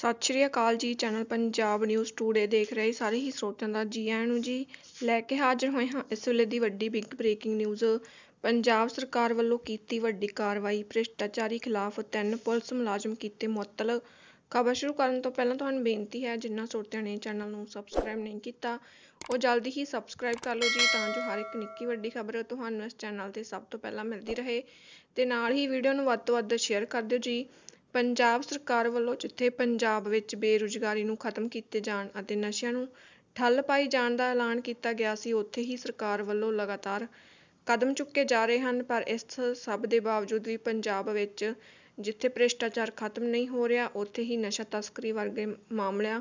ਸਤਿ ਸ਼੍ਰੀ ਅਕਾਲ ਜੀ channel Punjab news today ਦੇਖ ਰਹੇ ਸਾਰੇ ਹੀ ਸਰੋਤਿਆਂ ਦਾ ਜੀ ਆਇਆਂ ਨੂੰ ਜੀ ਲੈ ਕੇ ਹਾਜ਼ਰ ਹੋਏ ਹਾਂ ਇਸ ਵੇਲੇ ਦੀ ਵੱਡੀ ਬਿਗ ਬ੍ਰੇਕਿੰਗ ਨਿਊਜ਼ ਪੰਜਾਬ ਸਰਕਾਰ ਵੱਲੋਂ ਕੀਤੀ ਵੱਡੀ ਕਾਰਵਾਈ ਭ੍ਰਿਸ਼ਟਾਚਾਰੀ ਖਿਲਾਫ ਤਿੰਨ ਪੁਲਿਸ ਮੁਲਾਜ਼ਮ ਕੀਤੇ ਮੁਅੱਤਲ ਖਬਰ ਸ਼ੁਰੂ ਕਰਨ ਤੋਂ ਪਹਿਲਾਂ ਤੁਹਾਨੂੰ ਬੇਨਤੀ ਹੈ ਜਿਨ੍ਹਾਂ ਸਰੋਤਿਆਂ ਨੇ ਚੈਨਲ ਨੂੰ ਸਬਸਕ੍ਰਾਈਬ ਨਹੀਂ ਕੀਤਾ ਉਹ ਜਲਦੀ ਹੀ ਸਬਸਕ੍ਰਾਈਬ ਕਰ ਲਓ ਜੀ ਤਾਂ ਜੋ ਹਰ ਇੱਕ ਨਿੱਕੀ ਵੱਡੀ ਖਬਰ ਤੁਹਾਨੂੰ ਇਸ ਚੈਨਲ ਤੇ ਸਭ ਤੋਂ ਪਹਿਲਾਂ ਮਿਲਦੀ ਰਹੇ ਤੇ ਨਾਲ ਹੀ ਵੀਡੀਓ ਨੂੰ ਵੱਧ ਤੋਂ ਵੱਧ ਸ਼ੇਅਰ ਕਰ ਦਿਓ ਜੀ ਪੰਜਾਬ ਸਰਕਾਰ ਵੱਲੋਂ ਜਿੱਥੇ ਪੰਜਾਬ ਵਿੱਚ ਬੇਰੁਜ਼ਗਾਰੀ ਨੂੰ ਖਤਮ ਕੀਤੇ ਜਾਣ ਅਤੇ ਨਸ਼ਿਆਂ ਨੂੰ ਠੱਲ ਪਾਈ ਜਾਣ ਦਾ ਐਲਾਨ ਕੀਤਾ ਗਿਆ ਸੀ ਉੱਥੇ ਹੀ ਸਰਕਾਰ ਵੱਲੋਂ ਲਗਾਤਾਰ ਕਦਮ ਚੁੱਕੇ ਜਾ ਰਹੇ ਹਨ ਪਰ ਇਸ ਸਭ ਦੇ ਬਾਵਜੂਦ ਵੀ ਪੰਜਾਬ ਵਿੱਚ ਜਿੱਥੇ ਭ੍ਰਿਸ਼ਟਾਚਾਰ ਖਤਮ ਨਹੀਂ ਹੋ ਰਿਹਾ ਉੱਥੇ ਹੀ ਨਸ਼ਾ ਤਸਕਰੀ ਵਰਗੇ ਮਾਮਲਿਆਂ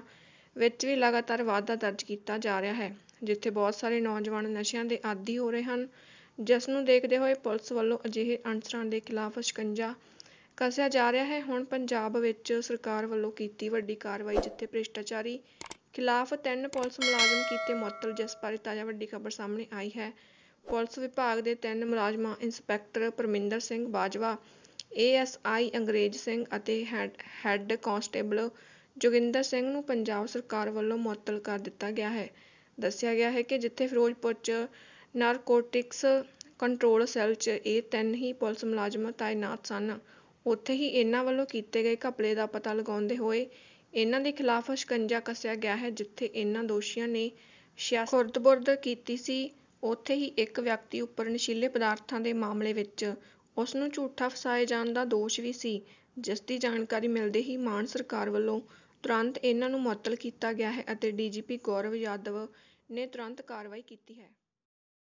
ਵਿੱਚ ਵੀ ਲਗਾਤਾਰ ਵਾਧਾ ਦਰਜ ਕੀਤਾ ਜਾ ਰਿਹਾ ਹੈ ਜਿੱਥੇ ਬਹੁਤ ਸਾਰੇ ਨੌਜਵਾਨ ਨਸ਼ਿਆਂ ਦੇ ਆਦੀ ਹੋ ਰਹੇ ਹਨ ਜਿਸ ਨੂੰ ਦੇਖਦੇ ਹੋਏ ਪੁਲਿਸ ਵੱਲੋਂ ਅਜਿਹੇ ਅਨਸਰਾਂ ਦੇ ਖਿਲਾਫ ਸ਼ਿਕੰਜਾ ਕੱਸਿਆ ਜਾ ਰਿਹਾ ਹੈ ਹੁਣ ਪੰਜਾਬ ਵਿੱਚ ਸਰਕਾਰ ਵੱਲੋਂ ਕੀਤੀ ਵੱਡੀ ਕਾਰਵਾਈ ਜਿੱਥੇ ਭ੍ਰਿਸ਼ਟਾਚਾਰੀ ਖਿਲਾਫ ਤਿੰਨ ਪੁਲਿਸ ਮੁਲਾਜ਼ਮ ਕੀਤੇ ਮੁਅੱਤਲ ਜਿਸ ਬਾਰੇ ਤਾਜ਼ਾ ਵੱਡੀ ਖਬਰ ਸਾਹਮਣੇ ਆਈ ਹੈ ਪੁਲਿਸ ਵਿਭਾਗ ਦੇ ਤਿੰਨ ਮੁਲਾਜ਼ਮਾਂ ਇੰਸਪੈਕਟਰ ਪਰਮਿੰਦਰ ਸਿੰਘ ਬਾਜਵਾ ਏਐਸਆਈ ਅੰਗਰੇਜ ਸਿੰਘ ਅਤੇ ਹੈੱਡ ਕਾਂਸਟੇਬਲ ਜੋਗਿੰਦਰ ਸਿੰਘ ਨੂੰ ਪੰਜਾਬ ਸਰਕਾਰ ਵੱਲੋਂ ਮੁਅੱਤਲ ਕਰ ਦਿੱਤਾ ਗਿਆ ਹੈ ਦੱਸਿਆ ਗਿਆ ਹੈ ਕਿ ਜਿੱਥੇ ਫਿਰੋਜ਼ਪੁਰ 'ਚ ਨਾਰਕੋਟਿਕਸ ਕੰਟਰੋਲ ਸੈੱਲ 'ਚ ਇਹ ਤਿੰਨ ਹੀ ਪੁਲਿਸ ਮੁਲਾਜ਼ਮ ਤਾਇਨਾਤ ਸਨ ਉੱਥੇ ਹੀ ਇਨ੍ਹਾਂ ਵੱਲੋਂ ਕੀਤੇ ਗਏ ਘਪਲੇ ਦਾ ਪਤਾ ਲਗਾਉਂਦੇ ਹੋਏ ਇਨ੍ਹਾਂ ਦੇ ਖਿਲਾਫ ਸ਼ਿਕੰਜਾ ਕੱਸਿਆ ਗਿਆ ਹੈ ਜਿੱਥੇ ਇਨ੍ਹਾਂ ਦੋਸ਼ੀਆਂ ਨੇ ਖੁਰਦਬੁਰਦ ਕੀਤੀ ਸੀ ਉੱਥੇ ਹੀ ਇੱਕ ਵਿਅਕਤੀ ਉੱਪਰ ਨਸ਼ੀਲੇ ਪਦਾਰਥਾਂ ਦੇ ਮਾਮਲੇ ਵਿੱਚ ਉਸ ਨੂੰ ਝੂਠਾ ਫਸਾਏ ਜਾਣ ਦਾ ਦੋਸ਼ ਵੀ ਸੀ ਜਿਸ ਦੀ ਜਾਣਕਾਰੀ ਮਿਲਦੇ ਹੀ ਮਾਨ ਸਰਕਾਰ ਵੱਲੋਂ ਤੁਰੰਤ ਇਨ੍ਹਾਂ ਨੂੰ ਮੁਅੱਤਲ ਕੀਤਾ ਗਿਆ ਹੈ ਅਤੇ ਡੀਜੀਪੀ ਗੌਰਵ ਯਾਦਵ ਨੇ ਤੁਰੰਤ ਕਾਰਵਾਈ ਕੀਤੀ ਹੈ